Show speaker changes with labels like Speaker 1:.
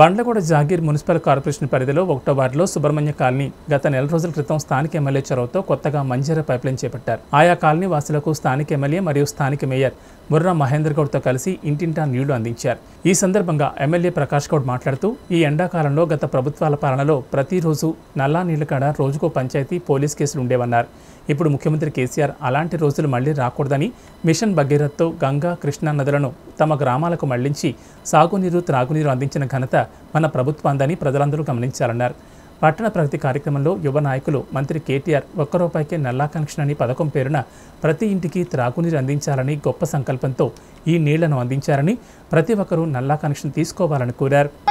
Speaker 1: Bandlaguda jagir municipal corporation పరిధిలో ఒకటో వార్డులో సుబ్రహ్మణ్య కాలనీ గత నెల రోజుల క్రితం స్థానిక ఎమ్మెల్యే చొరవతో కొత్తగా మంజీర పైప్లైన్ చేపట్టారు ఆయా కాలనీ వాసులకు స్థానిక ఎమ్మెల్యే మరియు స్థానిక మేయర్ ముర్రా మహేందర్ గౌడ్తో కలిసి ఇంటింటా నీళ్లు అందించారు ఈ సందర్భంగా ఎమ్మెల్యే ప్రకాష్ గౌడ్ మాట్లాడుతూ ఈ ఎండాకాలంలో గత ప్రభుత్వాల పాలనలో ప్రతిరోజు నల్లా నీళ్ల కాడ రోజుకో పంచాయతీ పోలీస్ కేసులు ఉండేవన్నారు ఇప్పుడు ముఖ్యమంత్రి కేసీఆర్ అలాంటి రోజులు మళ్లీ రాకూడదని మిషన్ భగీరథ్తో గంగా కృష్ణా నదులను తమ గ్రామాలకు మళ్లించి సాగునీరు త్రాగునీరు అందించిన ఘనత మన ప్రభుత్వాందని ప్రజలందరూ గమనించాలన్నారు పట్టణ ప్రగతి కార్యక్రమంలో యువ నాయకులు మంత్రి కేటీఆర్ ఒక్క రూపాయికే నల్లా కనెక్షన్ అని పథకం పేరున ప్రతి ఇంటికి త్రాగునీరు అందించాలని గొప్ప సంకల్పంతో ఈ నీళ్లను అందించారని ప్రతి ఒక్కరూ నల్లా కనెక్షన్ తీసుకోవాలని కోరారు